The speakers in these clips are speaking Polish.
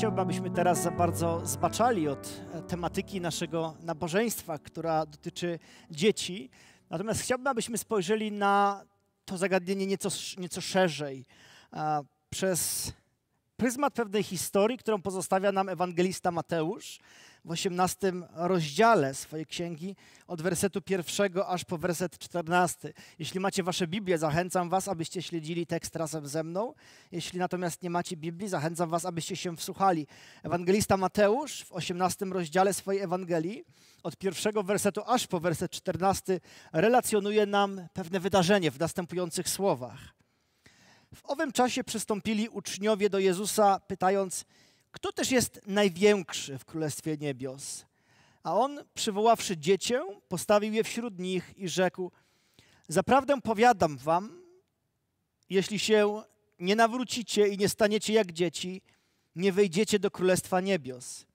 chciałbym, abyśmy teraz za bardzo zbaczali od e, tematyki naszego nabożeństwa, która dotyczy dzieci. Natomiast chciałbym, abyśmy spojrzeli na to zagadnienie nieco, nieco szerzej, e, przez pryzmat pewnej historii, którą pozostawia nam ewangelista Mateusz, w 18 rozdziale swojej księgi od wersetu pierwszego aż po werset 14. Jeśli macie wasze Biblię, zachęcam was, abyście śledzili tekst razem ze mną. Jeśli natomiast nie macie Biblii, zachęcam was, abyście się wsłuchali. Ewangelista Mateusz w 18 rozdziale swojej Ewangelii od pierwszego wersetu aż po werset 14 relacjonuje nam pewne wydarzenie w następujących słowach. W owym czasie przystąpili uczniowie do Jezusa, pytając, kto też jest największy w Królestwie Niebios? A on, przywoławszy dziecię, postawił je wśród nich i rzekł: Zaprawdę powiadam wam, jeśli się nie nawrócicie i nie staniecie jak dzieci, nie wejdziecie do Królestwa Niebios.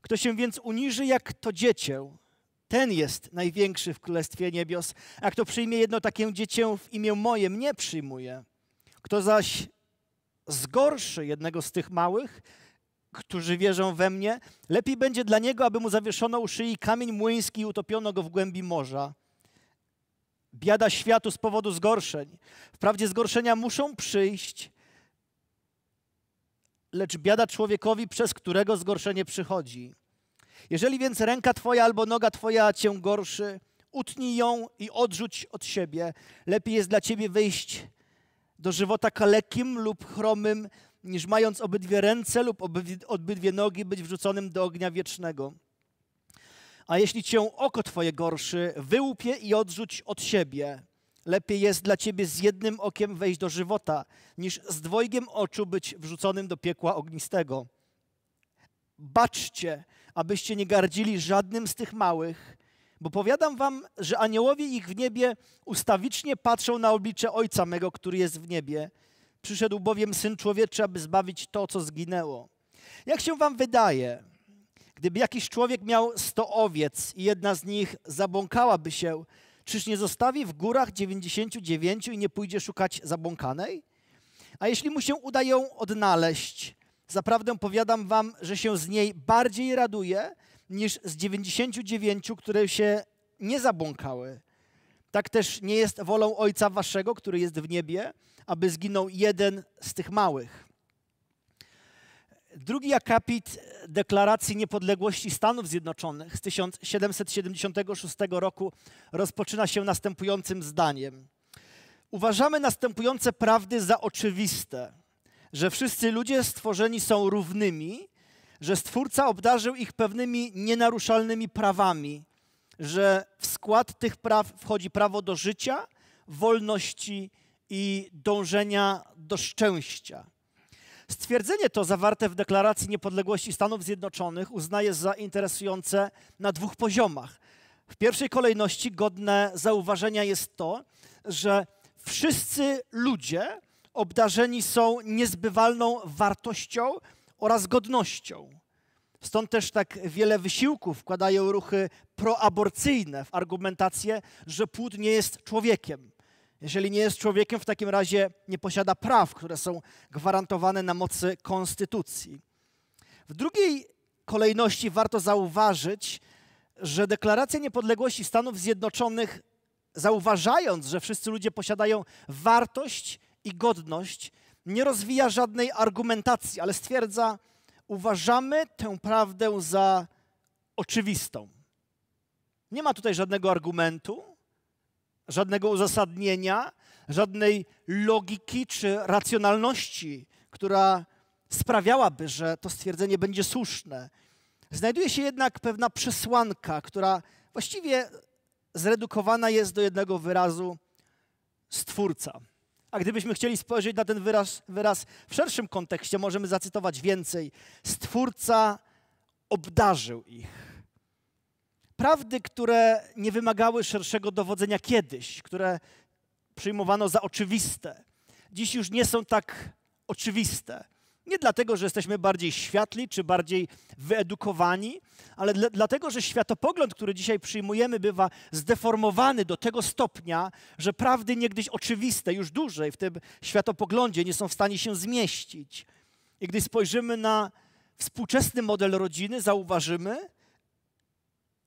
Kto się więc uniży jak to dziecię, ten jest największy w Królestwie Niebios, a kto przyjmie jedno takie dziecię w imię moje, mnie przyjmuje. Kto zaś zgorszy jednego z tych małych, którzy wierzą we mnie, lepiej będzie dla niego, aby mu zawieszono u szyi kamień młyński i utopiono go w głębi morza. Biada światu z powodu zgorszeń. Wprawdzie zgorszenia muszą przyjść, lecz biada człowiekowi, przez którego zgorszenie przychodzi. Jeżeli więc ręka Twoja albo noga Twoja Cię gorszy, utnij ją i odrzuć od siebie. Lepiej jest dla Ciebie wyjść do żywota kalekim lub chromym, niż mając obydwie ręce lub obydwie nogi być wrzuconym do ognia wiecznego. A jeśli cię oko twoje gorszy, wyłupie i odrzuć od siebie. Lepiej jest dla ciebie z jednym okiem wejść do żywota, niż z dwojgiem oczu być wrzuconym do piekła ognistego. Baczcie, abyście nie gardzili żadnym z tych małych, bo powiadam wam, że aniołowie ich w niebie ustawicznie patrzą na oblicze Ojca mego, który jest w niebie. Przyszedł bowiem Syn Człowieczy, aby zbawić to, co zginęło. Jak się wam wydaje, gdyby jakiś człowiek miał sto owiec i jedna z nich zabłąkałaby się, czyż nie zostawi w górach 99 i nie pójdzie szukać zabłąkanej? A jeśli mu się uda ją odnaleźć, zaprawdę powiadam wam, że się z niej bardziej raduje niż z 99, które się nie zabłąkały. Tak też nie jest wolą Ojca Waszego, który jest w niebie, aby zginął jeden z tych małych. Drugi akapit Deklaracji Niepodległości Stanów Zjednoczonych z 1776 roku rozpoczyna się następującym zdaniem. Uważamy następujące prawdy za oczywiste, że wszyscy ludzie stworzeni są równymi, że Stwórca obdarzył ich pewnymi nienaruszalnymi prawami, że w skład tych praw wchodzi prawo do życia, wolności i dążenia do szczęścia. Stwierdzenie to zawarte w Deklaracji Niepodległości Stanów Zjednoczonych uznaje za interesujące na dwóch poziomach. W pierwszej kolejności godne zauważenia jest to, że wszyscy ludzie obdarzeni są niezbywalną wartością oraz godnością. Stąd też tak wiele wysiłków wkładają ruchy proaborcyjne w argumentację, że płód nie jest człowiekiem. Jeżeli nie jest człowiekiem, w takim razie nie posiada praw, które są gwarantowane na mocy konstytucji. W drugiej kolejności warto zauważyć, że deklaracja niepodległości Stanów Zjednoczonych, zauważając, że wszyscy ludzie posiadają wartość i godność, nie rozwija żadnej argumentacji, ale stwierdza, że uważamy tę prawdę za oczywistą. Nie ma tutaj żadnego argumentu, żadnego uzasadnienia, żadnej logiki czy racjonalności, która sprawiałaby, że to stwierdzenie będzie słuszne. Znajduje się jednak pewna przesłanka, która właściwie zredukowana jest do jednego wyrazu stwórca. A gdybyśmy chcieli spojrzeć na ten wyraz, wyraz w szerszym kontekście, możemy zacytować więcej. Stwórca obdarzył ich. Prawdy, które nie wymagały szerszego dowodzenia kiedyś, które przyjmowano za oczywiste, dziś już nie są tak oczywiste. Nie dlatego, że jesteśmy bardziej światli czy bardziej wyedukowani, ale dlatego, że światopogląd, który dzisiaj przyjmujemy, bywa zdeformowany do tego stopnia, że prawdy niegdyś oczywiste już dłużej w tym światopoglądzie nie są w stanie się zmieścić. I gdy spojrzymy na współczesny model rodziny, zauważymy,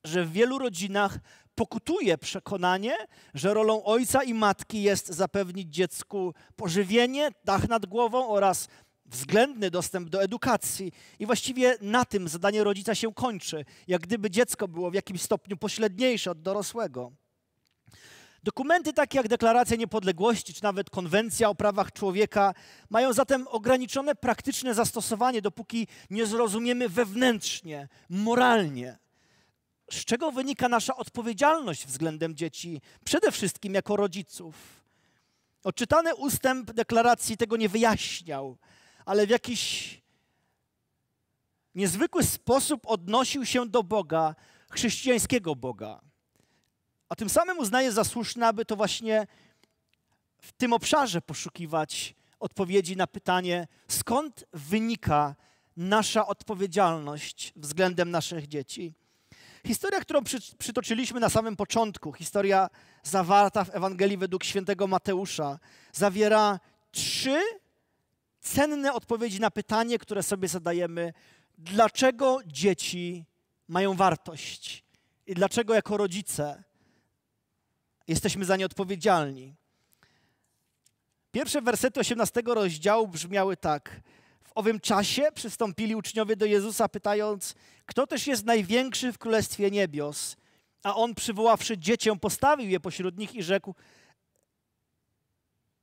że w wielu rodzinach pokutuje przekonanie, że rolą ojca i matki jest zapewnić dziecku pożywienie, dach nad głową oraz względny dostęp do edukacji i właściwie na tym zadanie rodzica się kończy, jak gdyby dziecko było w jakimś stopniu pośredniejsze od dorosłego. Dokumenty takie jak Deklaracja Niepodległości czy nawet Konwencja o prawach człowieka mają zatem ograniczone praktyczne zastosowanie, dopóki nie zrozumiemy wewnętrznie, moralnie, z czego wynika nasza odpowiedzialność względem dzieci, przede wszystkim jako rodziców. Odczytany ustęp deklaracji tego nie wyjaśniał ale w jakiś niezwykły sposób odnosił się do Boga, chrześcijańskiego Boga. A tym samym uznaje za słuszne, aby to właśnie w tym obszarze poszukiwać odpowiedzi na pytanie, skąd wynika nasza odpowiedzialność względem naszych dzieci. Historia, którą przytoczyliśmy na samym początku, historia zawarta w Ewangelii według świętego Mateusza, zawiera trzy cenne odpowiedzi na pytanie, które sobie zadajemy, dlaczego dzieci mają wartość i dlaczego jako rodzice jesteśmy za nie odpowiedzialni. Pierwsze wersety 18 rozdziału brzmiały tak. W owym czasie przystąpili uczniowie do Jezusa, pytając, kto też jest największy w Królestwie Niebios. A on, przywoławszy dziecię, postawił je pośród nich i rzekł: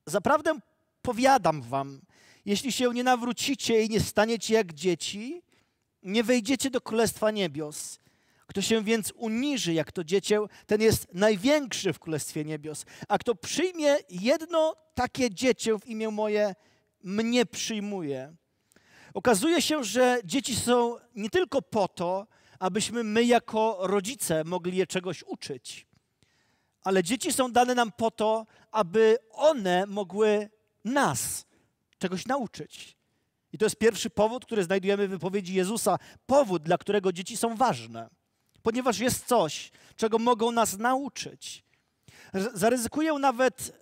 Zaprawdę powiadam wam, jeśli się nie nawrócicie i nie staniecie jak dzieci, nie wejdziecie do Królestwa Niebios. Kto się więc uniży jak to dziecię, ten jest największy w Królestwie Niebios. A kto przyjmie jedno takie dziecię w imię moje, mnie przyjmuje. Okazuje się, że dzieci są nie tylko po to, abyśmy my jako rodzice mogli je czegoś uczyć, ale dzieci są dane nam po to, aby one mogły nas czegoś nauczyć. I to jest pierwszy powód, który znajdujemy w wypowiedzi Jezusa. Powód, dla którego dzieci są ważne. Ponieważ jest coś, czego mogą nas nauczyć. Zaryzykuję nawet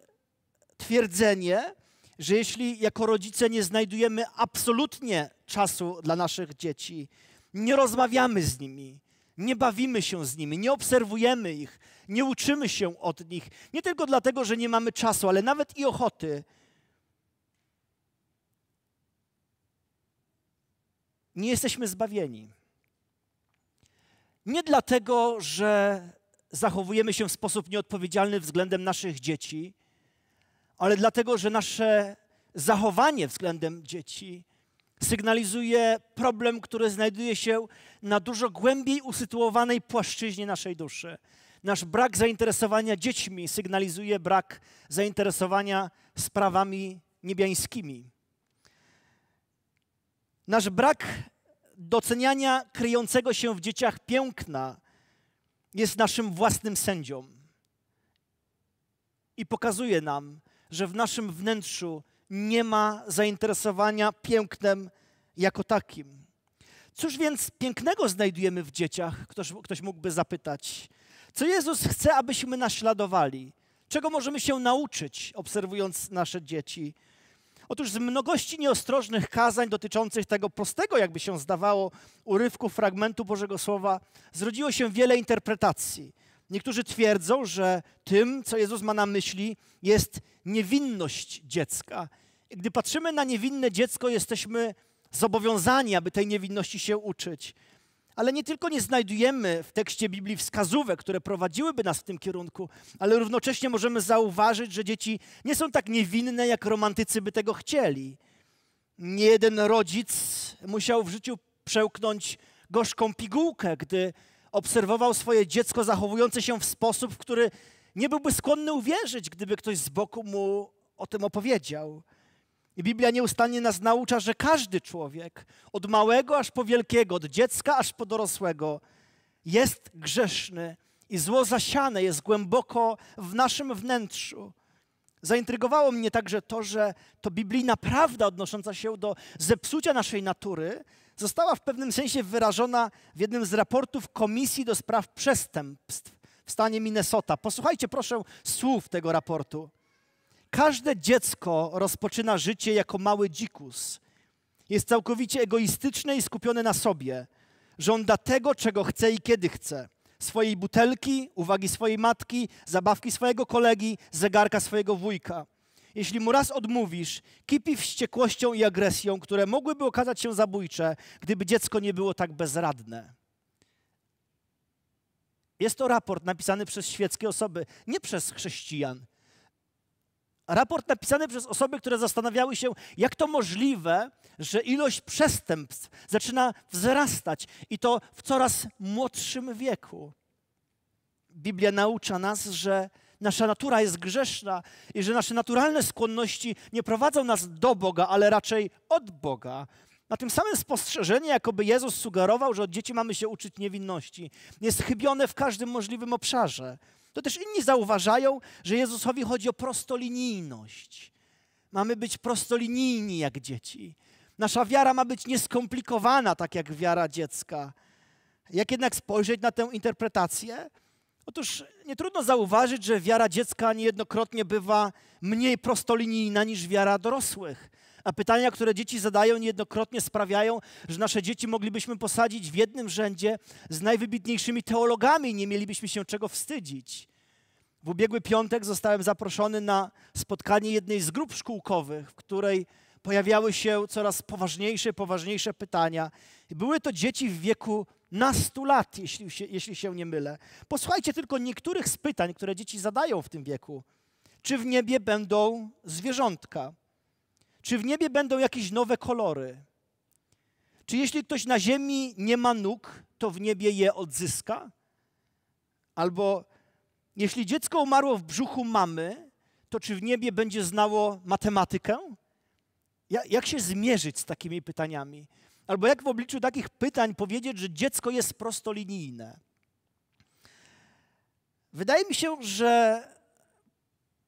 twierdzenie, że jeśli jako rodzice nie znajdujemy absolutnie czasu dla naszych dzieci, nie rozmawiamy z nimi, nie bawimy się z nimi, nie obserwujemy ich, nie uczymy się od nich, nie tylko dlatego, że nie mamy czasu, ale nawet i ochoty, nie jesteśmy zbawieni. Nie dlatego, że zachowujemy się w sposób nieodpowiedzialny względem naszych dzieci, ale dlatego, że nasze zachowanie względem dzieci sygnalizuje problem, który znajduje się na dużo głębiej usytuowanej płaszczyźnie naszej duszy. Nasz brak zainteresowania dziećmi sygnalizuje brak zainteresowania sprawami niebiańskimi. Nasz brak doceniania kryjącego się w dzieciach piękna jest naszym własnym sędzią i pokazuje nam, że w naszym wnętrzu nie ma zainteresowania pięknem jako takim. Cóż więc pięknego znajdujemy w dzieciach? Ktoś, ktoś mógłby zapytać. Co Jezus chce, abyśmy naśladowali? Czego możemy się nauczyć, obserwując nasze dzieci? Otóż z mnogości nieostrożnych kazań dotyczących tego prostego, jakby się zdawało, urywku fragmentu Bożego Słowa zrodziło się wiele interpretacji. Niektórzy twierdzą, że tym, co Jezus ma na myśli, jest niewinność dziecka. I gdy patrzymy na niewinne dziecko, jesteśmy zobowiązani, aby tej niewinności się uczyć. Ale nie tylko nie znajdujemy w tekście Biblii wskazówek, które prowadziłyby nas w tym kierunku, ale równocześnie możemy zauważyć, że dzieci nie są tak niewinne, jak romantycy by tego chcieli. Nie jeden rodzic musiał w życiu przełknąć gorzką pigułkę, gdy obserwował swoje dziecko zachowujące się w sposób, w który nie byłby skłonny uwierzyć, gdyby ktoś z boku mu o tym opowiedział. I Biblia nieustannie nas naucza, że każdy człowiek, od małego aż po wielkiego, od dziecka aż po dorosłego, jest grzeszny i zło zasiane jest głęboko w naszym wnętrzu. Zaintrygowało mnie także to, że to biblijna prawda odnosząca się do zepsucia naszej natury została w pewnym sensie wyrażona w jednym z raportów Komisji do Spraw Przestępstw w stanie Minnesota. Posłuchajcie proszę słów tego raportu. Każde dziecko rozpoczyna życie jako mały dzikus. Jest całkowicie egoistyczne i skupione na sobie. Żąda tego, czego chce i kiedy chce. Swojej butelki, uwagi swojej matki, zabawki swojego kolegi, zegarka swojego wujka. Jeśli mu raz odmówisz, kipi wściekłością i agresją, które mogłyby okazać się zabójcze, gdyby dziecko nie było tak bezradne. Jest to raport napisany przez świeckie osoby, nie przez chrześcijan. Raport napisany przez osoby, które zastanawiały się, jak to możliwe, że ilość przestępstw zaczyna wzrastać i to w coraz młodszym wieku. Biblia naucza nas, że nasza natura jest grzeszna i że nasze naturalne skłonności nie prowadzą nas do Boga, ale raczej od Boga. Na tym samym spostrzeżenie, jakoby Jezus sugerował, że od dzieci mamy się uczyć niewinności, jest chybione w każdym możliwym obszarze to też inni zauważają, że Jezusowi chodzi o prostolinijność. Mamy być prostolinijni jak dzieci. Nasza wiara ma być nieskomplikowana, tak jak wiara dziecka. Jak jednak spojrzeć na tę interpretację? Otóż nie trudno zauważyć, że wiara dziecka niejednokrotnie bywa mniej prostolinijna niż wiara dorosłych. A pytania, które dzieci zadają, niejednokrotnie sprawiają, że nasze dzieci moglibyśmy posadzić w jednym rzędzie z najwybitniejszymi teologami i nie mielibyśmy się czego wstydzić. W ubiegły piątek zostałem zaproszony na spotkanie jednej z grup szkółkowych, w której pojawiały się coraz poważniejsze, poważniejsze pytania. Były to dzieci w wieku nastu lat, jeśli się, jeśli się nie mylę. Posłuchajcie tylko niektórych z pytań, które dzieci zadają w tym wieku. Czy w niebie będą zwierzątka? Czy w niebie będą jakieś nowe kolory? Czy jeśli ktoś na ziemi nie ma nóg, to w niebie je odzyska? Albo jeśli dziecko umarło w brzuchu mamy, to czy w niebie będzie znało matematykę? Jak się zmierzyć z takimi pytaniami? Albo jak w obliczu takich pytań powiedzieć, że dziecko jest prostolinijne? Wydaje mi się, że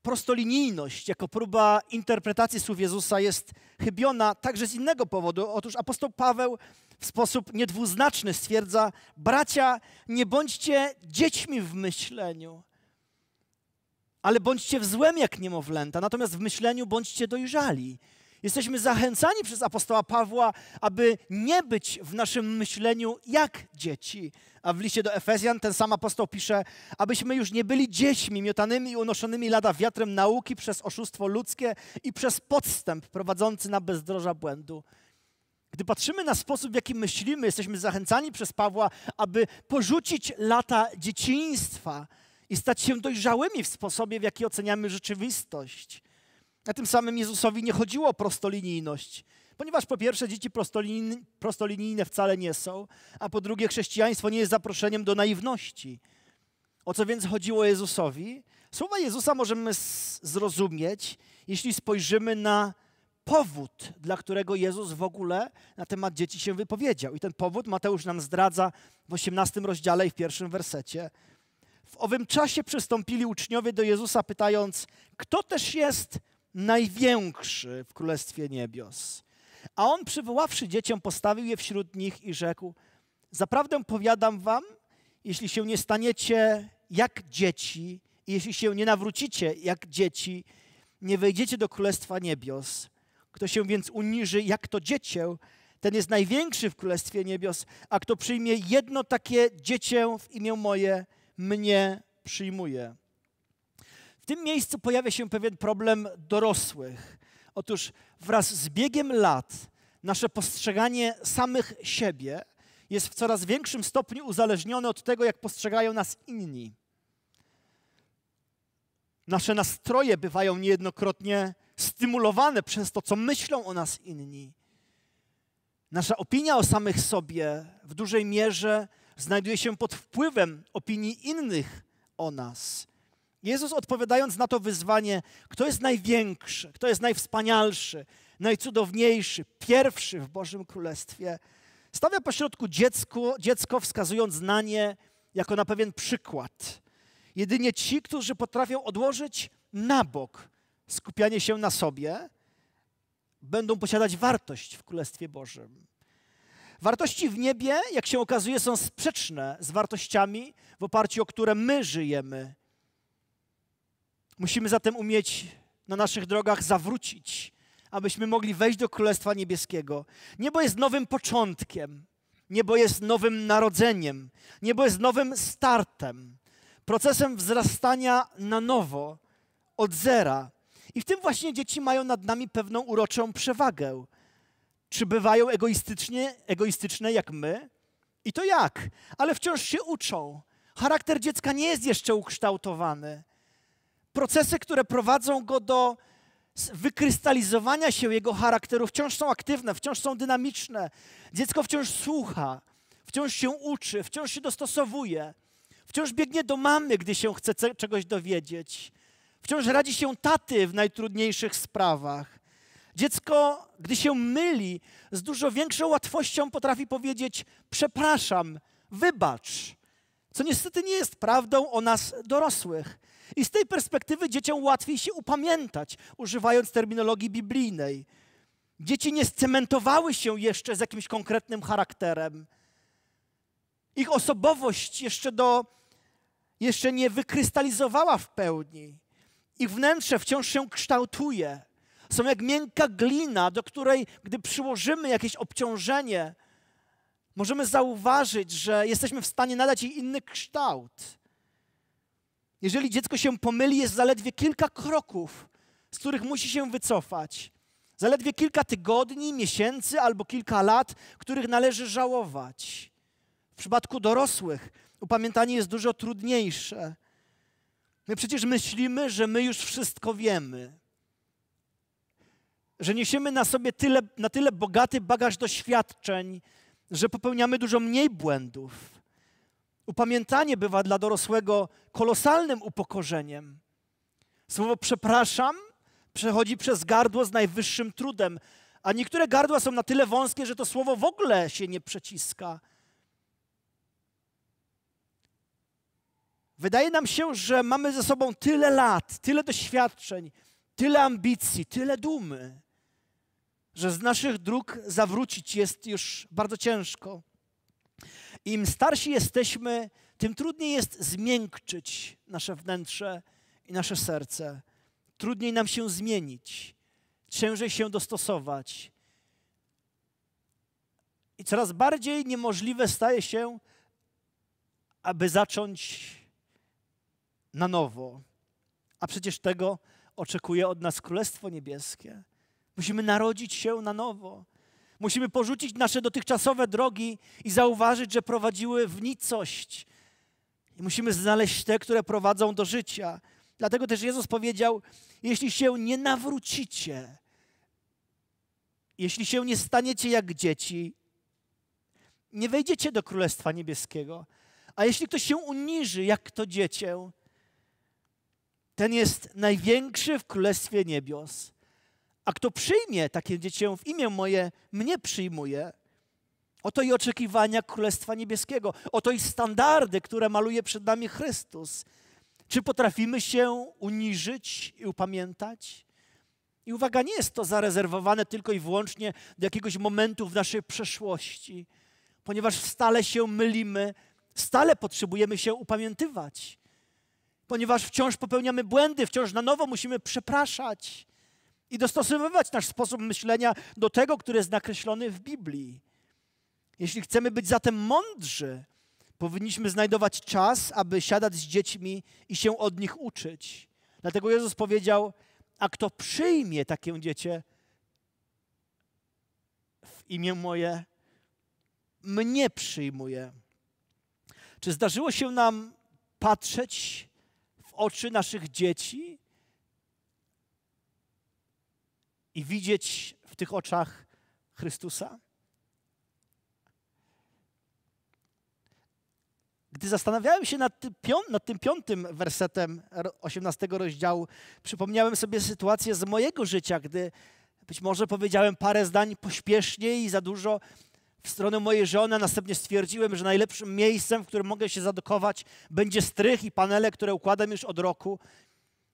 prostolinijność jako próba interpretacji słów Jezusa jest chybiona także z innego powodu. Otóż apostoł Paweł w sposób niedwuznaczny stwierdza: Bracia, nie bądźcie dziećmi w myśleniu, ale bądźcie w złem jak niemowlęta, natomiast w myśleniu bądźcie dojrzali. Jesteśmy zachęcani przez apostoła Pawła, aby nie być w naszym myśleniu jak dzieci. A w liście do Efezjan ten sam apostoł pisze, abyśmy już nie byli dziećmi miotanymi i unoszonymi lada wiatrem nauki przez oszustwo ludzkie i przez podstęp prowadzący na bezdroża błędu. Gdy patrzymy na sposób, w jaki myślimy, jesteśmy zachęcani przez Pawła, aby porzucić lata dzieciństwa i stać się dojrzałymi w sposobie, w jaki oceniamy rzeczywistość. A tym samym Jezusowi nie chodziło o prostolinijność, ponieważ po pierwsze dzieci prostolinijne, prostolinijne wcale nie są, a po drugie chrześcijaństwo nie jest zaproszeniem do naiwności. O co więc chodziło Jezusowi? Słowa Jezusa możemy zrozumieć, jeśli spojrzymy na powód, dla którego Jezus w ogóle na temat dzieci się wypowiedział. I ten powód Mateusz nam zdradza w 18 rozdziale i w pierwszym wersecie. W owym czasie przystąpili uczniowie do Jezusa, pytając, kto też jest największy w Królestwie Niebios. A on przywoławszy dziecię, postawił je wśród nich i rzekł, zaprawdę powiadam wam, jeśli się nie staniecie jak dzieci, i jeśli się nie nawrócicie jak dzieci, nie wejdziecie do Królestwa Niebios. Kto się więc uniży jak to dziecię, ten jest największy w Królestwie Niebios, a kto przyjmie jedno takie dziecię w imię moje, mnie przyjmuje. W tym miejscu pojawia się pewien problem dorosłych. Otóż wraz z biegiem lat nasze postrzeganie samych siebie jest w coraz większym stopniu uzależnione od tego, jak postrzegają nas inni. Nasze nastroje bywają niejednokrotnie stymulowane przez to, co myślą o nas inni. Nasza opinia o samych sobie w dużej mierze znajduje się pod wpływem opinii innych o nas. Jezus odpowiadając na to wyzwanie, kto jest największy, kto jest najwspanialszy, najcudowniejszy, pierwszy w Bożym Królestwie, stawia pośrodku dziecko, dziecko, wskazując na nie jako na pewien przykład. Jedynie ci, którzy potrafią odłożyć na bok skupianie się na sobie, będą posiadać wartość w Królestwie Bożym. Wartości w niebie, jak się okazuje, są sprzeczne z wartościami, w oparciu o które my żyjemy Musimy zatem umieć na naszych drogach zawrócić, abyśmy mogli wejść do Królestwa Niebieskiego. Niebo jest nowym początkiem, niebo jest nowym narodzeniem, niebo jest nowym startem, procesem wzrastania na nowo, od zera. I w tym właśnie dzieci mają nad nami pewną uroczą przewagę. Czy bywają egoistycznie, egoistyczne jak my? I to jak? Ale wciąż się uczą. Charakter dziecka nie jest jeszcze ukształtowany procesy, które prowadzą go do wykrystalizowania się jego charakteru, wciąż są aktywne, wciąż są dynamiczne. Dziecko wciąż słucha, wciąż się uczy, wciąż się dostosowuje, wciąż biegnie do mamy, gdy się chce czegoś dowiedzieć, wciąż radzi się taty w najtrudniejszych sprawach. Dziecko, gdy się myli, z dużo większą łatwością potrafi powiedzieć: Przepraszam, wybacz. Co niestety nie jest prawdą o nas dorosłych. I z tej perspektywy dzieciom łatwiej się upamiętać, używając terminologii biblijnej. Dzieci nie scementowały się jeszcze z jakimś konkretnym charakterem. Ich osobowość jeszcze, do, jeszcze nie wykrystalizowała w pełni. Ich wnętrze wciąż się kształtuje. Są jak miękka glina, do której, gdy przyłożymy jakieś obciążenie, możemy zauważyć, że jesteśmy w stanie nadać jej inny kształt. Jeżeli dziecko się pomyli, jest zaledwie kilka kroków, z których musi się wycofać. Zaledwie kilka tygodni, miesięcy albo kilka lat, których należy żałować. W przypadku dorosłych upamiętanie jest dużo trudniejsze. My przecież myślimy, że my już wszystko wiemy. Że niesiemy na sobie tyle, na tyle bogaty bagaż doświadczeń, że popełniamy dużo mniej błędów. Upamiętanie bywa dla dorosłego kolosalnym upokorzeniem. Słowo przepraszam przechodzi przez gardło z najwyższym trudem, a niektóre gardła są na tyle wąskie, że to słowo w ogóle się nie przeciska. Wydaje nam się, że mamy ze sobą tyle lat, tyle doświadczeń, tyle ambicji, tyle dumy, że z naszych dróg zawrócić jest już bardzo ciężko. Im starsi jesteśmy, tym trudniej jest zmiękczyć nasze wnętrze i nasze serce. Trudniej nam się zmienić, ciężej się dostosować. I coraz bardziej niemożliwe staje się, aby zacząć na nowo. A przecież tego oczekuje od nas Królestwo Niebieskie. Musimy narodzić się na nowo. Musimy porzucić nasze dotychczasowe drogi i zauważyć, że prowadziły w nicość. I musimy znaleźć te, które prowadzą do życia. Dlatego też Jezus powiedział: Jeśli się nie nawrócicie, jeśli się nie staniecie jak dzieci, nie wejdziecie do Królestwa Niebieskiego. A jeśli ktoś się uniży jak to dziecię, ten jest największy w Królestwie Niebios. A kto przyjmie takie dziecię w imię moje, mnie przyjmuje. Oto i oczekiwania Królestwa Niebieskiego, oto i standardy, które maluje przed nami Chrystus. Czy potrafimy się uniżyć i upamiętać? I uwaga, nie jest to zarezerwowane tylko i wyłącznie do jakiegoś momentu w naszej przeszłości, ponieważ stale się mylimy, stale potrzebujemy się upamiętywać, ponieważ wciąż popełniamy błędy, wciąż na nowo musimy przepraszać i dostosowywać nasz sposób myślenia do tego, który jest nakreślony w Biblii. Jeśli chcemy być zatem mądrzy, powinniśmy znajdować czas, aby siadać z dziećmi i się od nich uczyć. Dlatego Jezus powiedział: A kto przyjmie takie dziecię w imię moje, mnie przyjmuje. Czy zdarzyło się nam patrzeć w oczy naszych dzieci i widzieć w tych oczach Chrystusa? Gdy zastanawiałem się nad tym, nad tym piątym wersetem 18 rozdziału, przypomniałem sobie sytuację z mojego życia, gdy być może powiedziałem parę zdań pośpiesznie i za dużo w stronę mojej żony, a następnie stwierdziłem, że najlepszym miejscem, w którym mogę się zadokować, będzie strych i panele, które układam już od roku.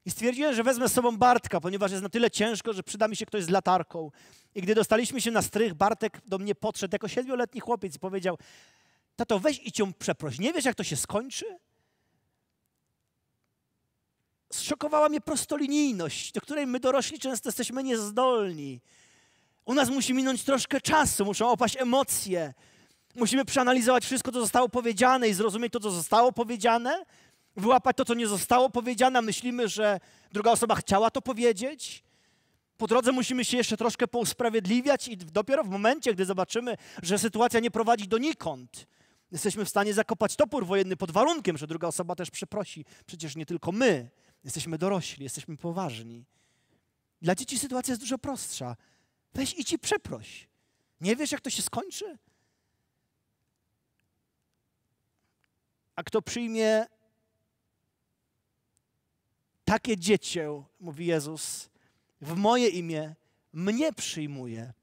I stwierdziłem, że wezmę z sobą Bartka, ponieważ jest na tyle ciężko, że przyda mi się ktoś z latarką. I gdy dostaliśmy się na strych, Bartek do mnie podszedł jako siedmioletni chłopiec i powiedział: Tato, weź i cię przeproś. Nie wiesz, jak to się skończy? Zszokowała mnie prostolinijność, do której my dorośli często jesteśmy niezdolni. U nas musi minąć troszkę czasu, muszą opaść emocje. Musimy przeanalizować wszystko, co zostało powiedziane i zrozumieć to, co zostało powiedziane – wyłapać to, co nie zostało powiedziane, myślimy, że druga osoba chciała to powiedzieć. Po drodze musimy się jeszcze troszkę pousprawiedliwiać i dopiero w momencie, gdy zobaczymy, że sytuacja nie prowadzi donikąd, jesteśmy w stanie zakopać topór wojenny pod warunkiem, że druga osoba też przeprosi. Przecież nie tylko my, jesteśmy dorośli, jesteśmy poważni. Dla dzieci sytuacja jest dużo prostsza. Weź i ci przeproś. Nie wiesz, jak to się skończy? A kto przyjmie takie dziecię, mówi Jezus, w moje imię mnie przyjmuje.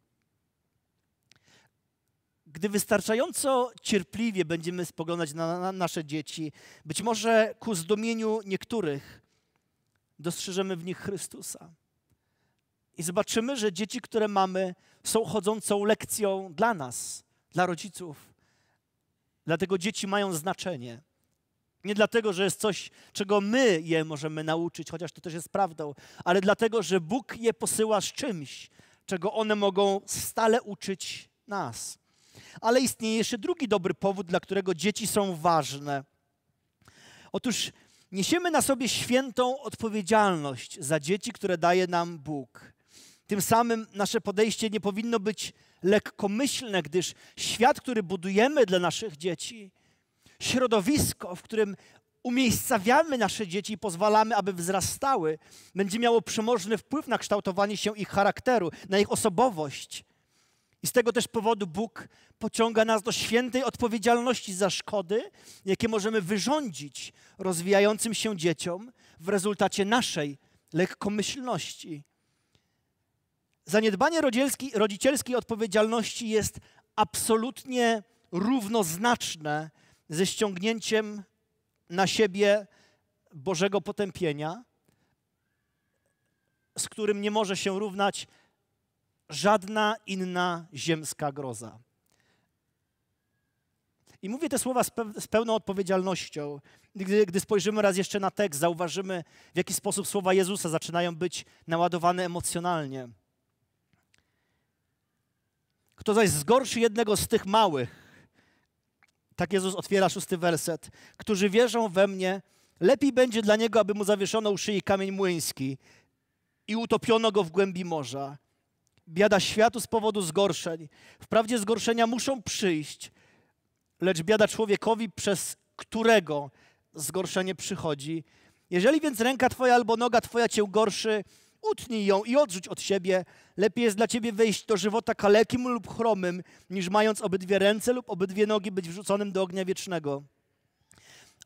Gdy wystarczająco cierpliwie będziemy spoglądać na, na nasze dzieci, być może ku zdumieniu niektórych dostrzeżemy w nich Chrystusa. I zobaczymy, że dzieci, które mamy, są chodzącą lekcją dla nas, dla rodziców. Dlatego dzieci mają znaczenie. Nie dlatego, że jest coś, czego my je możemy nauczyć, chociaż to też jest prawdą, ale dlatego, że Bóg je posyła z czymś, czego one mogą stale uczyć nas. Ale istnieje jeszcze drugi dobry powód, dla którego dzieci są ważne. Otóż niesiemy na sobie świętą odpowiedzialność za dzieci, które daje nam Bóg. Tym samym nasze podejście nie powinno być lekkomyślne, gdyż świat, który budujemy dla naszych dzieci, środowisko, w którym umiejscawiamy nasze dzieci i pozwalamy, aby wzrastały, będzie miało przemożny wpływ na kształtowanie się ich charakteru, na ich osobowość. I z tego też powodu Bóg pociąga nas do świętej odpowiedzialności za szkody, jakie możemy wyrządzić rozwijającym się dzieciom w rezultacie naszej lekkomyślności. Zaniedbanie rodzicielskiej odpowiedzialności jest absolutnie równoznaczne ze ściągnięciem na siebie Bożego potępienia, z którym nie może się równać żadna inna ziemska groza. I mówię te słowa z pełną odpowiedzialnością. Gdy, gdy, spojrzymy raz jeszcze na tekst, zauważymy, w jaki sposób słowa Jezusa zaczynają być naładowane emocjonalnie. Kto zaś zgorszy jednego z tych małych, tak Jezus otwiera szósty werset. Którzy wierzą we mnie, lepiej będzie dla niego, aby mu zawieszono u szyi kamień młyński i utopiono go w głębi morza. Biada światu z powodu zgorszeń. Wprawdzie zgorszenia muszą przyjść, lecz biada człowiekowi, przez którego zgorszenie przychodzi. Jeżeli więc ręka Twoja albo noga Twoja Cię gorszy, utnij ją i odrzuć od siebie. Lepiej jest dla ciebie wejść do żywota kalekim lub chromym, niż mając obydwie ręce lub obydwie nogi być wrzuconym do ognia wiecznego.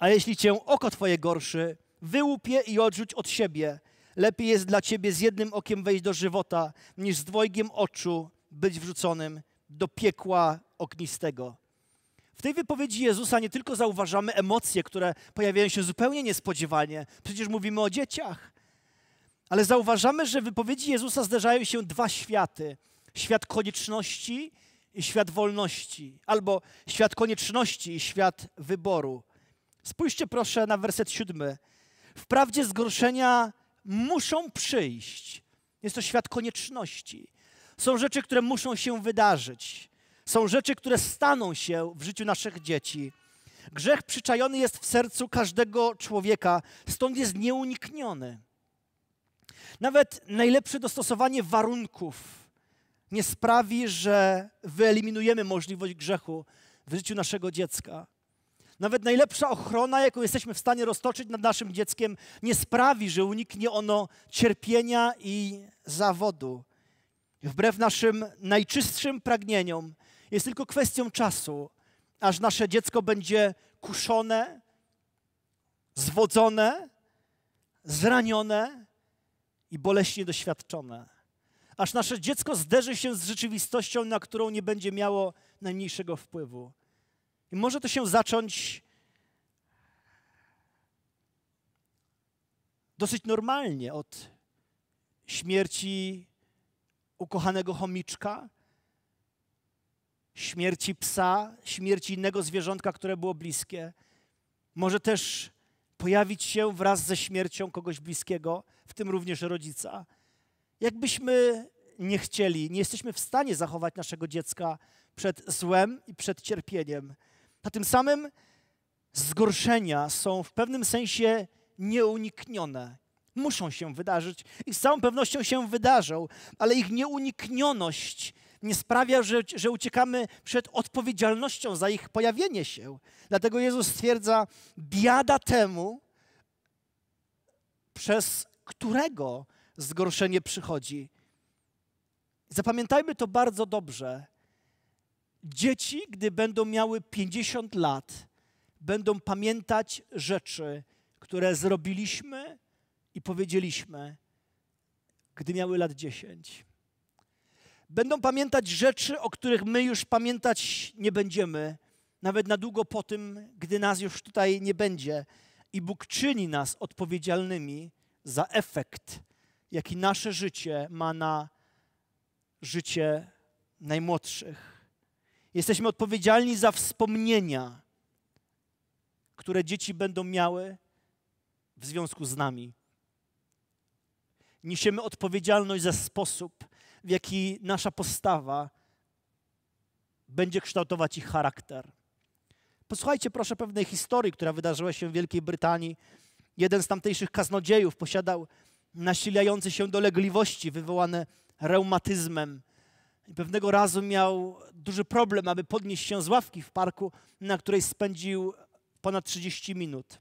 A jeśli cię oko twoje gorszy, wyłupie i odrzuć od siebie. Lepiej jest dla ciebie z jednym okiem wejść do żywota, niż z dwojgiem oczu być wrzuconym do piekła ognistego. W tej wypowiedzi Jezusa nie tylko zauważamy emocje, które pojawiają się zupełnie niespodziewanie, przecież mówimy o dzieciach, ale zauważamy, że w wypowiedzi Jezusa zderzają się dwa światy: świat konieczności i świat wolności, albo świat konieczności i świat wyboru. Spójrzcie proszę na werset siódmy. Wprawdzie zgorszenia muszą przyjść. Jest to świat konieczności. Są rzeczy, które muszą się wydarzyć. Są rzeczy, które staną się w życiu naszych dzieci. Grzech przyczajony jest w sercu każdego człowieka, stąd jest nieunikniony. Nawet najlepsze dostosowanie warunków nie sprawi, że wyeliminujemy możliwość grzechu w życiu naszego dziecka. Nawet najlepsza ochrona, jaką jesteśmy w stanie roztoczyć nad naszym dzieckiem, nie sprawi, że uniknie ono cierpienia i zawodu. Wbrew naszym najczystszym pragnieniom, jest tylko kwestią czasu, aż nasze dziecko będzie kuszone, zwodzone, zranione, i boleśnie doświadczone. Aż nasze dziecko zderzy się z rzeczywistością, na którą nie będzie miało najmniejszego wpływu. I może to się zacząć dosyć normalnie od śmierci ukochanego chomiczka, śmierci psa, śmierci innego zwierzątka, które było bliskie. Może też pojawić się wraz ze śmiercią kogoś bliskiego, w tym również rodzica. Jakbyśmy nie chcieli, nie jesteśmy w stanie zachować naszego dziecka przed złem i przed cierpieniem. A tym samym zgorszenia są w pewnym sensie nieuniknione. Muszą się wydarzyć i z całą pewnością się wydarzą, ale ich nieuniknioność nie sprawia, że, że uciekamy przed odpowiedzialnością za ich pojawienie się. Dlatego Jezus stwierdza, biada temu, przez którego zgorszenie przychodzi. Zapamiętajmy to bardzo dobrze. Dzieci, gdy będą miały 50 lat, będą pamiętać rzeczy, które zrobiliśmy i powiedzieliśmy, gdy miały lat 10. Będą pamiętać rzeczy, o których my już pamiętać nie będziemy, nawet na długo po tym, gdy nas już tutaj nie będzie. I Bóg czyni nas odpowiedzialnymi za efekt, jaki nasze życie ma na życie najmłodszych. Jesteśmy odpowiedzialni za wspomnienia, które dzieci będą miały w związku z nami. Niesiemy odpowiedzialność za sposób, w jaki nasza postawa będzie kształtować ich charakter. Posłuchajcie proszę pewnej historii, która wydarzyła się w Wielkiej Brytanii. Jeden z tamtejszych kaznodziejów posiadał nasilające się dolegliwości wywołane reumatyzmem. I pewnego razu miał duży problem, aby podnieść się z ławki w parku, na której spędził ponad 30 minut.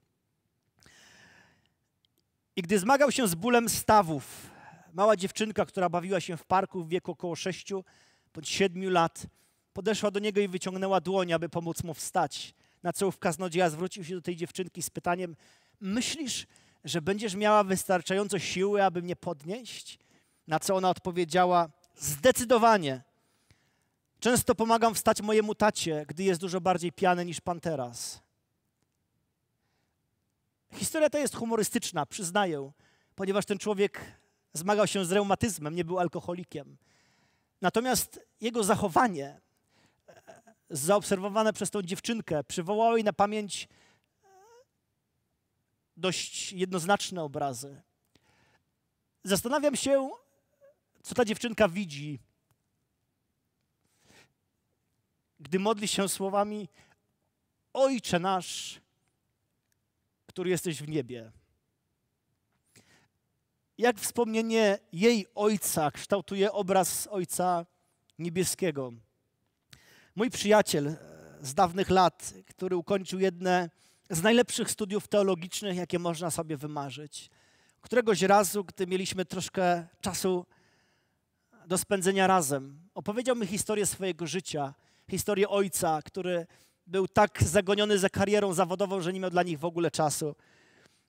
I gdy zmagał się z bólem stawów, mała dziewczynka, która bawiła się w parku w wieku około 6 bądź 7 lat, podeszła do niego i wyciągnęła dłoń, aby pomóc mu wstać. Na co ów kaznodzieja zwrócił się do tej dziewczynki z pytaniem: Myślisz, że będziesz miała wystarczająco siły, aby mnie podnieść? Na co ona odpowiedziała: Zdecydowanie. Często pomagam wstać mojemu tacie, gdy jest dużo bardziej piany niż pan teraz. Historia ta jest humorystyczna, przyznaję, ponieważ ten człowiek Zmagał się z reumatyzmem, nie był alkoholikiem. Natomiast jego zachowanie, e, zaobserwowane przez tą dziewczynkę, przywołało jej na pamięć e, dość jednoznaczne obrazy. Zastanawiam się, co ta dziewczynka widzi, gdy modli się słowami: Ojcze nasz, który jesteś w niebie jak wspomnienie jej ojca kształtuje obraz ojca niebieskiego. Mój przyjaciel e, z dawnych lat, który ukończył jedne z najlepszych studiów teologicznych, jakie można sobie wymarzyć, któregoś razu, gdy mieliśmy troszkę czasu do spędzenia razem, opowiedział mi historię swojego życia, historię ojca, który był tak zagoniony za karierą zawodową, że nie miał dla nich w ogóle czasu.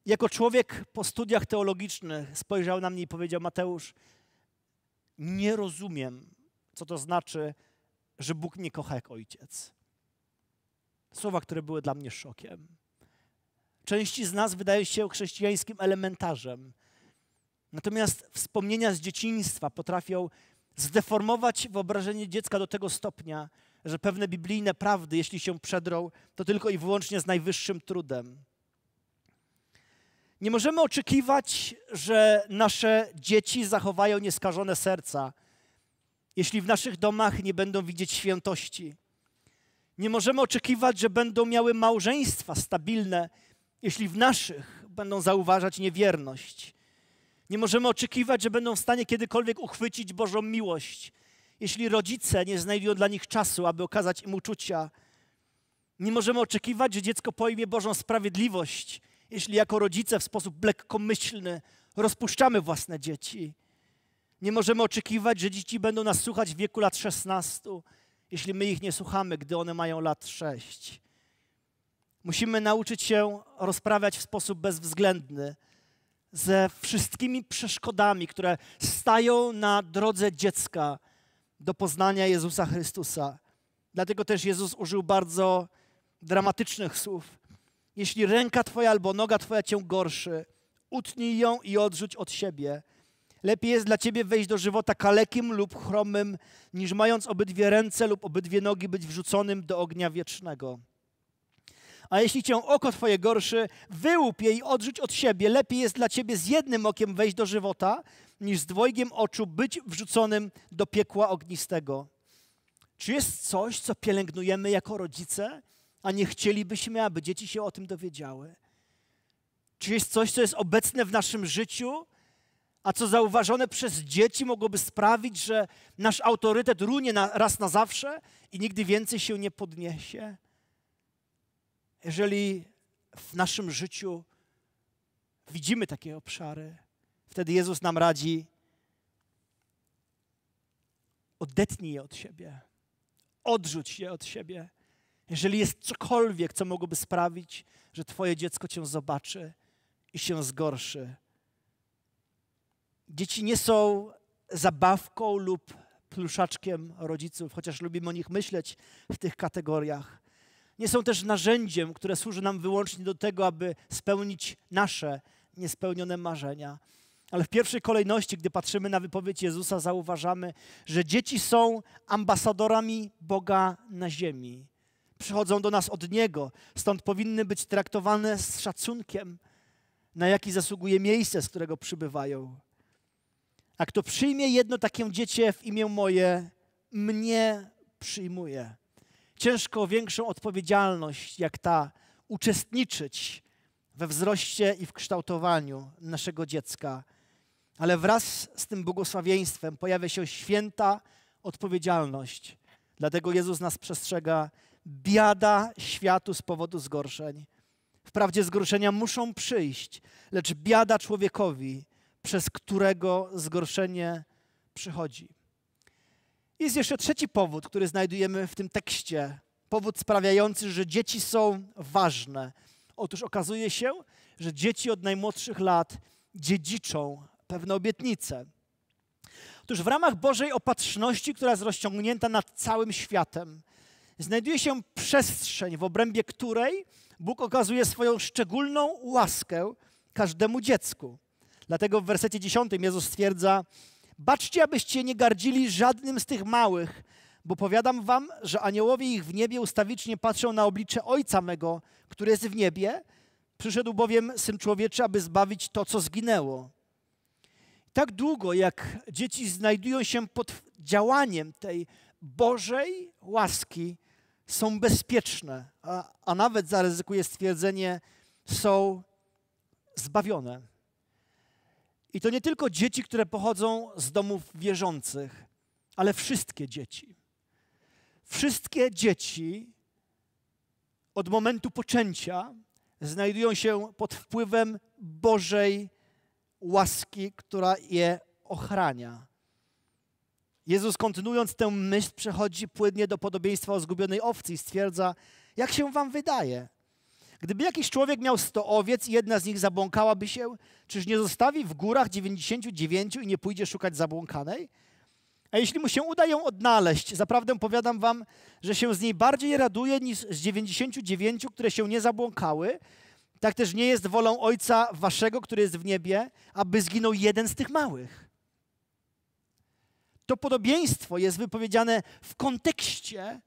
Jako człowiek po studiach teologicznych spojrzał na mnie i powiedział: Mateusz, nie rozumiem, co to znaczy, że Bóg mnie kocha jak ojciec. Słowa, które były dla mnie szokiem. Części z nas wydaje się chrześcijańskim elementarzem. Natomiast wspomnienia z dzieciństwa potrafią zdeformować wyobrażenie dziecka do tego stopnia, że pewne biblijne prawdy, jeśli się przedrą, to tylko i wyłącznie z najwyższym trudem. Nie możemy oczekiwać, że nasze dzieci zachowają nieskażone serca, jeśli w naszych domach nie będą widzieć świętości. Nie możemy oczekiwać, że będą miały małżeństwa stabilne, jeśli w naszych będą zauważać niewierność. Nie możemy oczekiwać, że będą w stanie kiedykolwiek uchwycić Bożą miłość, jeśli rodzice nie znajdują dla nich czasu, aby okazać im uczucia. Nie możemy oczekiwać, że dziecko pojmie Bożą sprawiedliwość, jeśli jako rodzice w sposób lekkomyślny rozpuszczamy własne dzieci. Nie możemy oczekiwać, że dzieci będą nas słuchać w wieku lat 16, jeśli my ich nie słuchamy, gdy one mają lat 6. Musimy nauczyć się rozprawiać w sposób bezwzględny ze wszystkimi przeszkodami, które stają na drodze dziecka do poznania Jezusa Chrystusa. Dlatego też Jezus użył bardzo dramatycznych słów. Jeśli ręka Twoja albo noga Twoja Cię gorszy, utnij ją i odrzuć od siebie. Lepiej jest dla Ciebie wejść do żywota kalekim lub chromym, niż mając obydwie ręce lub obydwie nogi być wrzuconym do ognia wiecznego. A jeśli cię oko twoje gorszy, wyłup je i odrzuć od siebie. Lepiej jest dla ciebie z jednym okiem wejść do żywota, niż z dwojgiem oczu być wrzuconym do piekła ognistego. Czy jest coś, co pielęgnujemy jako rodzice a nie chcielibyśmy, aby dzieci się o tym dowiedziały? Czy jest coś, co jest obecne w naszym życiu, a co zauważone przez dzieci mogłoby sprawić, że nasz autorytet runie na, raz na zawsze i nigdy więcej się nie podniesie? Jeżeli w naszym życiu widzimy takie obszary, wtedy Jezus nam radzi: odetnij je od siebie, odrzuć je od siebie jeżeli jest cokolwiek, co mogłoby sprawić, że Twoje dziecko Cię zobaczy i się zgorszy. Dzieci nie są zabawką lub pluszaczkiem rodziców, chociaż lubimy o nich myśleć w tych kategoriach. Nie są też narzędziem, które służy nam wyłącznie do tego, aby spełnić nasze niespełnione marzenia. Ale w pierwszej kolejności, gdy patrzymy na wypowiedź Jezusa, zauważamy, że dzieci są ambasadorami Boga na ziemi przychodzą do nas od Niego, stąd powinny być traktowane z szacunkiem, na jaki zasługuje miejsce, z którego przybywają. A kto przyjmie jedno takie dziecię w imię moje, mnie przyjmuje. Ciężko większą odpowiedzialność jak ta uczestniczyć we wzroście i w kształtowaniu naszego dziecka. Ale wraz z tym błogosławieństwem pojawia się święta odpowiedzialność. Dlatego Jezus nas przestrzega biada światu z powodu zgorszeń. Wprawdzie zgorszenia muszą przyjść, lecz biada człowiekowi, przez którego zgorszenie przychodzi. Jest jeszcze trzeci powód, który znajdujemy w tym tekście. Powód sprawiający, że dzieci są ważne. Otóż okazuje się, że dzieci od najmłodszych lat dziedziczą pewne obietnice. Otóż w ramach Bożej opatrzności, która jest rozciągnięta nad całym światem, znajduje się przestrzeń, w obrębie której Bóg okazuje swoją szczególną łaskę każdemu dziecku. Dlatego w wersecie 10 Jezus stwierdza: Baczcie, abyście nie gardzili żadnym z tych małych, bo powiadam wam, że aniołowie ich w niebie ustawicznie patrzą na oblicze Ojca mego, który jest w niebie. Przyszedł bowiem Syn Człowieczy, aby zbawić to, co zginęło. Tak długo, jak dzieci znajdują się pod działaniem tej Bożej łaski, są bezpieczne, a, a nawet zaryzykuję stwierdzenie, są zbawione. I to nie tylko dzieci, które pochodzą z domów wierzących, ale wszystkie dzieci. Wszystkie dzieci od momentu poczęcia znajdują się pod wpływem Bożej łaski, która je ochrania. Jezus kontynuując tę myśl przechodzi płynnie do podobieństwa o zgubionej owcy i stwierdza, jak się wam wydaje? Gdyby jakiś człowiek miał sto owiec i jedna z nich zabłąkałaby się, czyż nie zostawi w górach 99 i nie pójdzie szukać zabłąkanej? A jeśli mu się uda ją odnaleźć, zaprawdę powiadam wam, że się z niej bardziej raduje niż z 99, które się nie zabłąkały. Tak też nie jest wolą Ojca Waszego, który jest w niebie, aby zginął jeden z tych małych to podobieństwo jest wypowiedziane w kontekście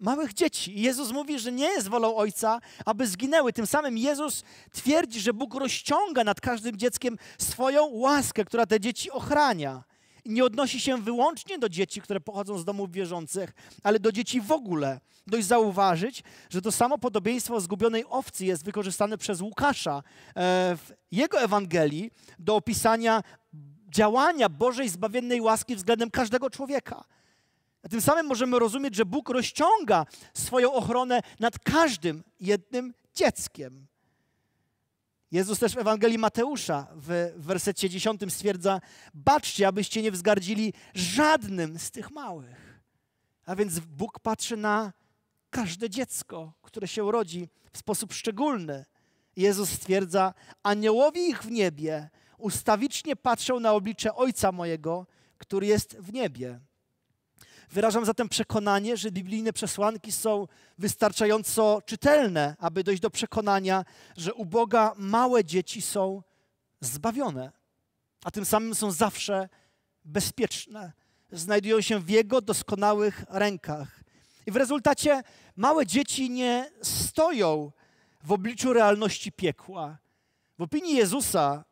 małych dzieci. Jezus mówi, że nie jest wolą Ojca, aby zginęły. Tym samym Jezus twierdzi, że Bóg rozciąga nad każdym dzieckiem swoją łaskę, która te dzieci ochrania. I nie odnosi się wyłącznie do dzieci, które pochodzą z domów wierzących, ale do dzieci w ogóle. Dość zauważyć, że to samo podobieństwo zgubionej owcy jest wykorzystane przez Łukasza e, w jego Ewangelii do opisania działania Bożej zbawiennej łaski względem każdego człowieka. A tym samym możemy rozumieć, że Bóg rozciąga swoją ochronę nad każdym jednym dzieckiem. Jezus też w Ewangelii Mateusza w wersecie 10 stwierdza: Baczcie, abyście nie wzgardzili żadnym z tych małych. A więc Bóg patrzy na każde dziecko, które się urodzi w sposób szczególny. Jezus stwierdza: Aniołowi ich w niebie Ustawicznie patrzę na oblicze Ojca mojego, który jest w niebie. Wyrażam zatem przekonanie, że biblijne przesłanki są wystarczająco czytelne, aby dojść do przekonania, że u Boga małe dzieci są zbawione, a tym samym są zawsze bezpieczne. Znajdują się w Jego doskonałych rękach. I w rezultacie małe dzieci nie stoją w obliczu realności piekła. W opinii Jezusa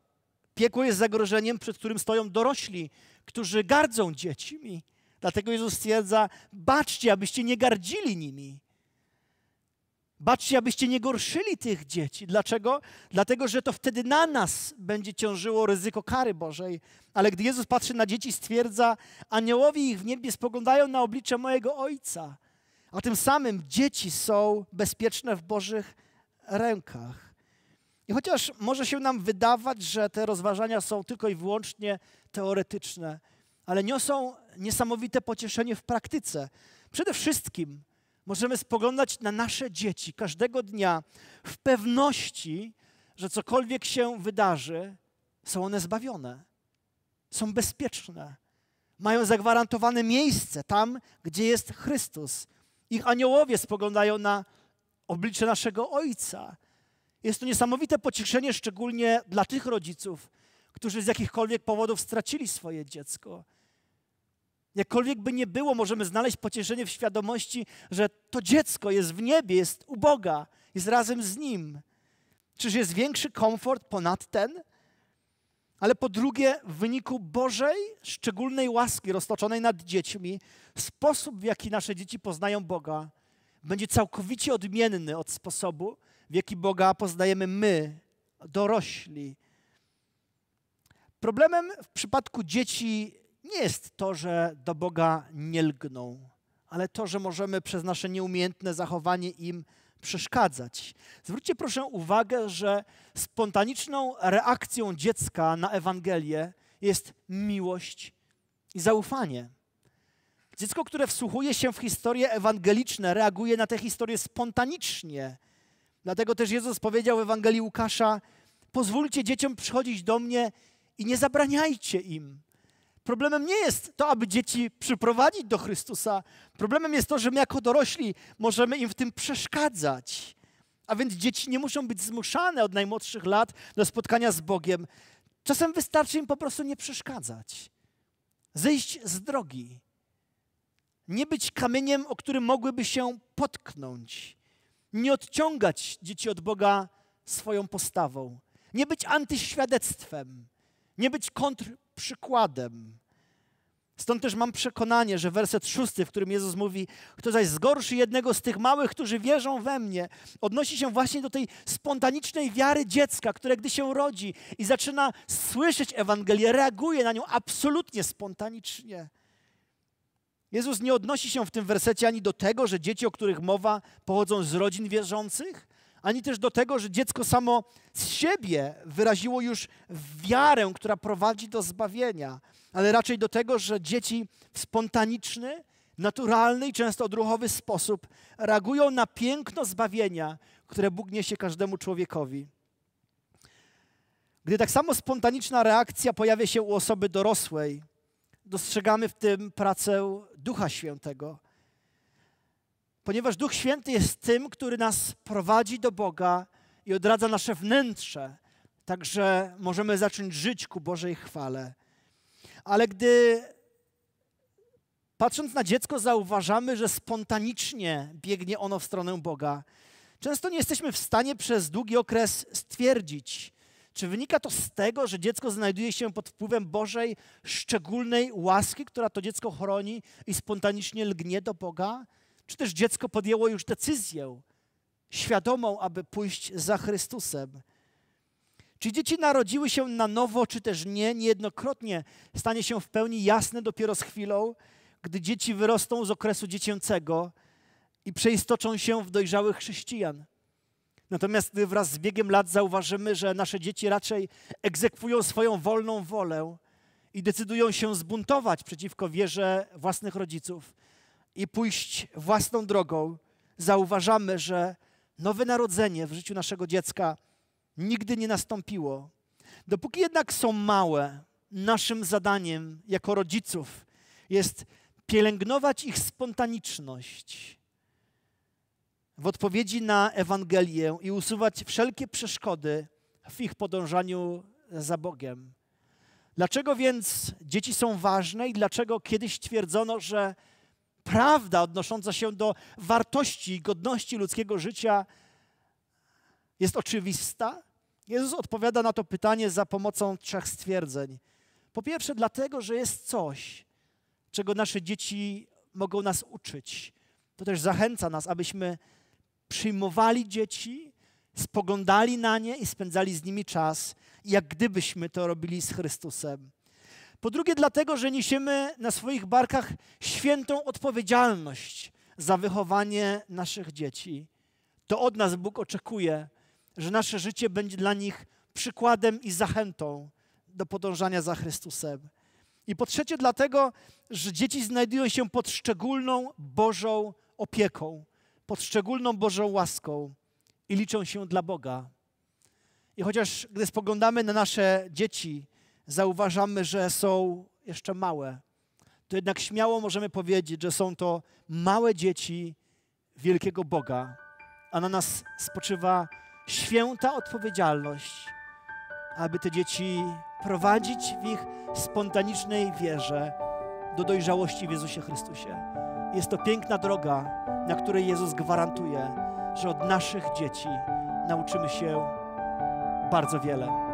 Piekło jest zagrożeniem, przed którym stoją dorośli, którzy gardzą dziećmi. Dlatego Jezus stwierdza: baczcie, abyście nie gardzili nimi. Baczcie, abyście nie gorszyli tych dzieci. Dlaczego? Dlatego, że to wtedy na nas będzie ciążyło ryzyko kary Bożej. Ale gdy Jezus patrzy na dzieci, stwierdza: Aniołowie ich w niebie spoglądają na oblicze mojego Ojca. A tym samym dzieci są bezpieczne w Bożych rękach. I chociaż może się nam wydawać, że te rozważania są tylko i wyłącznie teoretyczne, ale niosą niesamowite pocieszenie w praktyce. Przede wszystkim możemy spoglądać na nasze dzieci każdego dnia w pewności, że cokolwiek się wydarzy, są one zbawione, są bezpieczne, mają zagwarantowane miejsce tam, gdzie jest Chrystus. Ich aniołowie spoglądają na oblicze naszego Ojca jest to niesamowite pocieszenie, szczególnie dla tych rodziców, którzy z jakichkolwiek powodów stracili swoje dziecko. Jakkolwiek by nie było, możemy znaleźć pocieszenie w świadomości, że to dziecko jest w niebie, jest u Boga, jest razem z Nim. Czyż jest większy komfort ponad ten? Ale po drugie, w wyniku Bożej szczególnej łaski roztoczonej nad dziećmi, sposób, w jaki nasze dzieci poznają Boga, będzie całkowicie odmienny od sposobu, w jaki Boga poznajemy my, dorośli. Problemem w przypadku dzieci nie jest to, że do Boga nie lgną, ale to, że możemy przez nasze nieumiejętne zachowanie im przeszkadzać. Zwróćcie proszę uwagę, że spontaniczną reakcją dziecka na Ewangelię jest miłość i zaufanie. Dziecko, które wsłuchuje się w historie ewangeliczne, reaguje na te historie spontanicznie – Dlatego też Jezus powiedział w Ewangelii Łukasza: Pozwólcie dzieciom przychodzić do mnie i nie zabraniajcie im. Problemem nie jest to, aby dzieci przyprowadzić do Chrystusa. Problemem jest to, że my jako dorośli możemy im w tym przeszkadzać. A więc dzieci nie muszą być zmuszane od najmłodszych lat do spotkania z Bogiem. Czasem wystarczy im po prostu nie przeszkadzać, zejść z drogi, nie być kamieniem, o którym mogłyby się potknąć nie odciągać dzieci od Boga swoją postawą, nie być antyświadectwem, nie być kontrprzykładem. Stąd też mam przekonanie, że werset szósty, w którym Jezus mówi, kto zaś zgorszy jednego z tych małych, którzy wierzą we mnie, odnosi się właśnie do tej spontanicznej wiary dziecka, które gdy się rodzi i zaczyna słyszeć Ewangelię, reaguje na nią absolutnie spontanicznie. Jezus nie odnosi się w tym wersecie ani do tego, że dzieci, o których mowa, pochodzą z rodzin wierzących, ani też do tego, że dziecko samo z siebie wyraziło już wiarę, która prowadzi do zbawienia, ale raczej do tego, że dzieci w spontaniczny, naturalny i często odruchowy sposób reagują na piękno zbawienia, które Bóg niesie każdemu człowiekowi. Gdy tak samo spontaniczna reakcja pojawia się u osoby dorosłej, dostrzegamy w tym pracę Ducha Świętego. Ponieważ Duch Święty jest tym, który nas prowadzi do Boga i odradza nasze wnętrze, także możemy zacząć żyć ku Bożej chwale. Ale gdy patrząc na dziecko, zauważamy, że spontanicznie biegnie ono w stronę Boga, często nie jesteśmy w stanie przez długi okres stwierdzić, czy wynika to z tego, że dziecko znajduje się pod wpływem Bożej szczególnej łaski, która to dziecko chroni i spontanicznie lgnie do Boga? Czy też dziecko podjęło już decyzję świadomą, aby pójść za Chrystusem? Czy dzieci narodziły się na nowo, czy też nie, niejednokrotnie stanie się w pełni jasne dopiero z chwilą, gdy dzieci wyrosną z okresu dziecięcego i przeistoczą się w dojrzałych chrześcijan. Natomiast gdy wraz z biegiem lat zauważymy, że nasze dzieci raczej egzekwują swoją wolną wolę i decydują się zbuntować przeciwko wierze własnych rodziców i pójść własną drogą, zauważamy, że nowe narodzenie w życiu naszego dziecka nigdy nie nastąpiło. Dopóki jednak są małe, naszym zadaniem jako rodziców jest pielęgnować ich spontaniczność w odpowiedzi na Ewangelię i usuwać wszelkie przeszkody w ich podążaniu za Bogiem. Dlaczego więc dzieci są ważne i dlaczego kiedyś twierdzono, że prawda odnosząca się do wartości i godności ludzkiego życia jest oczywista? Jezus odpowiada na to pytanie za pomocą trzech stwierdzeń. Po pierwsze, dlatego, że jest coś, czego nasze dzieci mogą nas uczyć. To też zachęca nas, abyśmy przyjmowali dzieci, spoglądali na nie i spędzali z nimi czas, jak gdybyśmy to robili z Chrystusem. Po drugie, dlatego, że niesiemy na swoich barkach świętą odpowiedzialność za wychowanie naszych dzieci. To od nas Bóg oczekuje, że nasze życie będzie dla nich przykładem i zachętą do podążania za Chrystusem. I po trzecie, dlatego, że dzieci znajdują się pod szczególną Bożą opieką pod szczególną Bożą łaską i liczą się dla Boga. I chociaż gdy spoglądamy na nasze dzieci, zauważamy, że są jeszcze małe, to jednak śmiało możemy powiedzieć, że są to małe dzieci wielkiego Boga, a na nas spoczywa święta odpowiedzialność, aby te dzieci prowadzić w ich spontanicznej wierze do dojrzałości w Jezusie Chrystusie. Jest to piękna droga, na której Jezus gwarantuje, że od naszych dzieci nauczymy się bardzo wiele.